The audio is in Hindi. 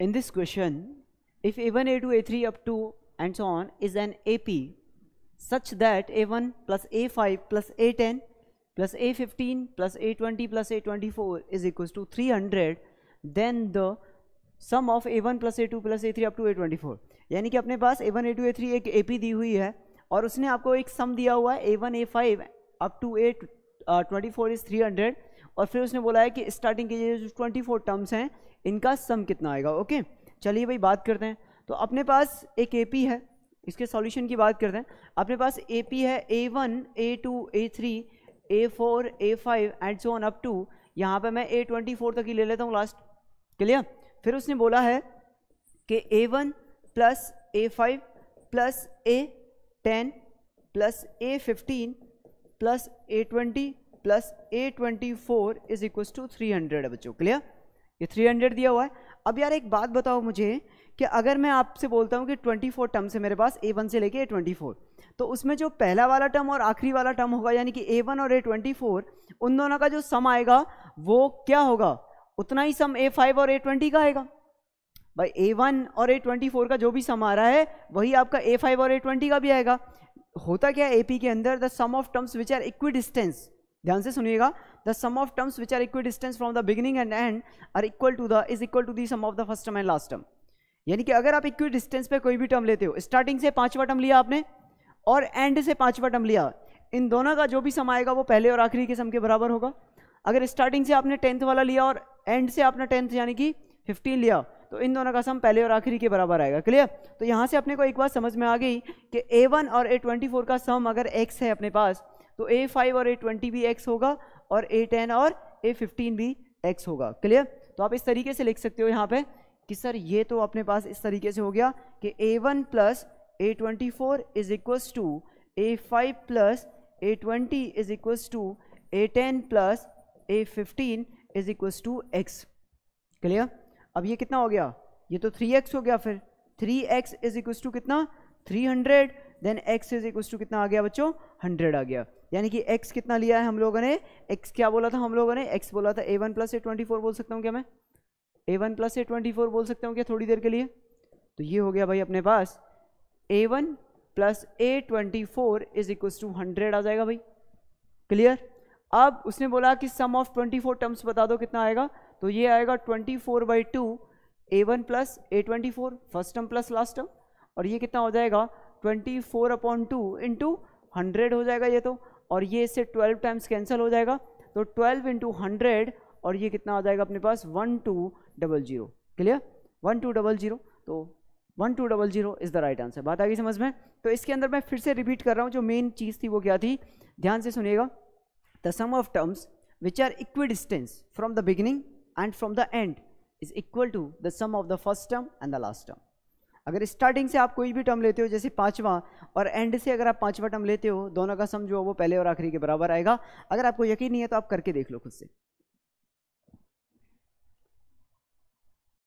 in this question if a1 a2 a3 up to and so on is an ap such that a1 plus a5 plus a10 plus a15 plus a20 plus a24 is equals to 300 then the sum of a1 plus a2 plus a3 up to a24 यानी कि अपने पास a1 a2 a3 एक ए दी हुई है और उसने आपको एक सम दिया हुआ है a1 a5 up to up twenty four is three hundred और फिर उसने बोला है कि स्टार्टिंग के जो ट्वेंटी फोर टर्म्स हैं इनका सम कितना आएगा ओके चलिए भाई बात करते हैं तो अपने पास एक ए पी है इसके सॉल्यूशन की बात करते हैं अपने पास ए पी है A one A two A three A four A five and so on up to यहाँ पर मैं ए ट्वेंटी फोर तक ही ले लेता हूँ लास्ट क्लियर फिर उसने बोला है कि A one plus A five plus A ten plus A fifteen plus A twenty plus A twenty four is equal to three hundred है बच्चों क्लियर ये थ्री हंड्रेड दिया हुआ है अब यार एक बात बताओ मुझे कि अगर मैं आपसे बोलता हूँ कि ट्वेंटी फोर टर्म्स है मेरे पास ए वन से लेके ए ट्वेंटी फोर तो उसमें जो पहला वाला टर्म और आखिरी वाला टर्म होगा यानी कि ए वन और ए ट्वेंटी फोर उन दोनों का जो सम आएगा वो क्या होगा उतना ही सम ए फाइव और ए ट्वेंटी का आएगा भाई ए वन और ए ट्वेंटी फोर का जो भी सम आ रहा है वही आपका ए फाइव और ए ट्वेंटी का भी आएगा होता क्या है एपी के अंदर the sum of terms which are equidistant ध्यान से सुनिएगा the sum of terms which are equidistant from the beginning and and are equal to the is equal to the sum of the first term and last term यानी कि अगर आप इक्वी डिस्टेंस पे कोई भी टर्म लेते हो स्टार्टिंग से पांचवा टर्म लिया आपने और एंड से पांचवा टर्म लिया इन दोनों का जो भी सम आएगा वो पहले और आखिरी के सम के बराबर होगा अगर स्टार्टिंग से आपने टेंथ वाला लिया और एंड से आपने टेंथ यानी कि फिफ्टीन लिया तो इन दोनों का सम पहले और आखिरी के बराबर आएगा क्लियर तो यहाँ से अपने को एक बात समझ में आ गई कि ए वन और ए ट्वेंटी फोर का सम अगर एक्स है अपने पास तो ए फाइव और ए ट्वेंटी भी एक्स होगा और ए टेन और ए फिफ्टीन भी एक्स होगा क्लियर तो आप इस तरीके से लिख सकते हो यहाँ पे कि सर ये तो अपने पास इस तरीके से हो गया कि A one plus A twenty four is equals to A five plus A twenty is equals to A ten plus A fifteen is equals to X clear अब ये कितना हो गया ये तो थ्री एक्स हो गया फिर three X is equal to कितना three hundred then X is equal to कितना आ गया बच्चों हंड्रेड आ गया यानी कि एक्स कितना लिया है हम लोगों ने एक्स क्या बोला था हम लोगों ने एक्स बोला था A one plus A twenty four बोल सकता हूँ क्या मैं A one plus A twenty four बोल सकता हूँ क्या थोड़ी देर के लिए तो ये हो गया भाई अपने पास A one plus A twenty four is equal to hundred आ जाएगा भाई क्लियर अब उसने बोला कि sum of twenty four terms बता दो कितना आएगा तो ये आएगा twenty four by two A one plus A twenty four first term plus last term और ये कितना हो जाएगा twenty four upon two into hundred हो जाएगा ये तो और ये इससे ट्वेल्व टाइम्स कैंसिल हो जाएगा तो ट्वेल्व इंटू हंड्रेड और ये कितना आ जाएगा अपने पास one two double zero clear one two double zero तो one two double zero is the right answer बात आ गई समझ में तो इसके अंदर मैं फिर से रिपीट कर रहा हूँ जो मेन चीज़ थी वो क्या थी ध्यान से सुनिएगा the sum of terms which are equidistant from the beginning and from the end is equal to the sum of the first term and the last term अगर स्टार्टिंग से आप कोई भी टर्म लेते हो जैसे पांचवा और एंड से अगर आप पांचवा टर्म लेते हो दोनों का सम जो है वो पहले और आखिरी के बराबर आएगा अगर आपको यकीन नहीं है तो आप करके देख लो खुद से